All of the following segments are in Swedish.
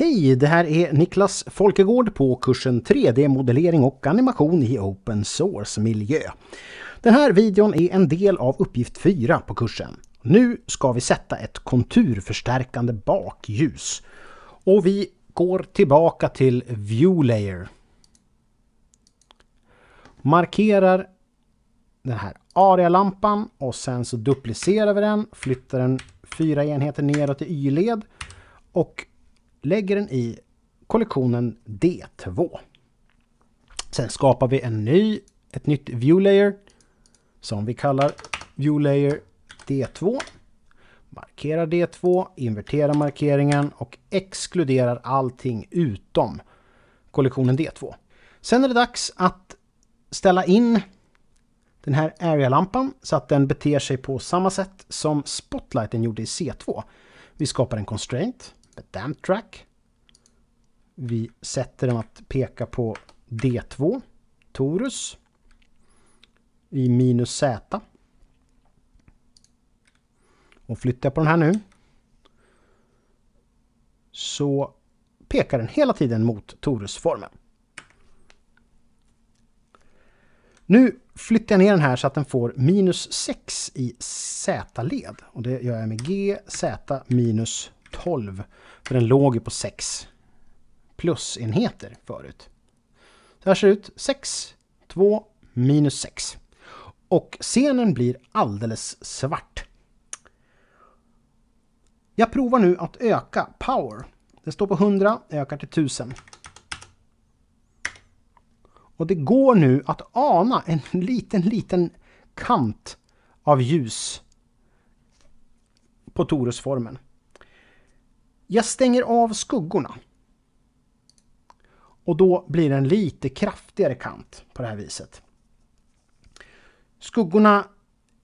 Hej, det här är Niklas Folkegård på kursen 3D-modellering och animation i open source-miljö. Den här videon är en del av uppgift 4 på kursen. Nu ska vi sätta ett konturförstärkande bakljus. Och vi går tillbaka till View Layer. Markerar den här arealampan och sen så duplicerar vi den, flyttar den fyra enheter neråt i Y-led och lägger den i kollektionen D2. Sen skapar vi en ny, ett nytt view layer som vi kallar view layer D2. Markerar D2, inverterar markeringen och exkluderar allting utom kollektionen D2. Sen är det dags att ställa in den här area-lampan så att den beter sig på samma sätt som spotlighten gjorde i C2. Vi skapar en constraint Damp Track. Vi sätter den att peka på D2, Torus, i minus Z. Och flyttar jag på den här nu så pekar den hela tiden mot Torusformen. Nu flyttar jag ner den här så att den får minus 6 i z-led. Och det gör jag med g, z minus 12. För den låg ju på 6 plusenheter förut. Så här ser det ut. 6, 2, minus 6. Och scenen blir alldeles svart. Jag provar nu att öka power. Det står på 100, ökar till 1000. Och det går nu att ana en liten, liten kant av ljus på torusformen. Jag stänger av skuggorna. Och då blir det en lite kraftigare kant på det här viset. Skuggorna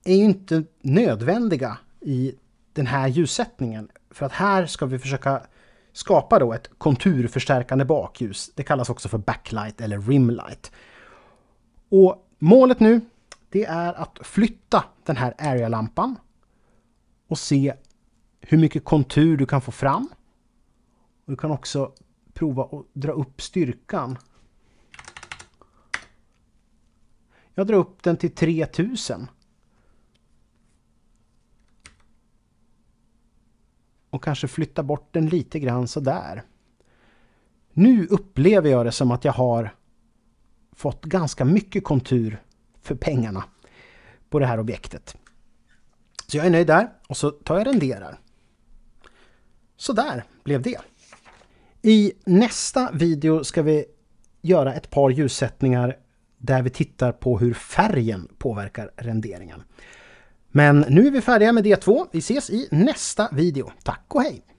är ju inte nödvändiga i den här ljussättningen. För att här ska vi försöka skapa då ett konturförstärkande bakljus. Det kallas också för backlight eller rimlight. Och målet nu, det är att flytta den här area-lampan och se hur mycket kontur du kan få fram. Och du kan också prova att dra upp styrkan. Jag drar upp den till 3000. Och kanske flytta bort den lite grann sådär. Nu upplever jag det som att jag har fått ganska mycket kontur för pengarna på det här objektet. Så jag är nöjd där och så tar jag renderar. Så där blev det. I nästa video ska vi göra ett par ljussättningar där vi tittar på hur färgen påverkar renderingen. Men nu är vi färdiga med D2. Vi ses i nästa video. Tack och hej!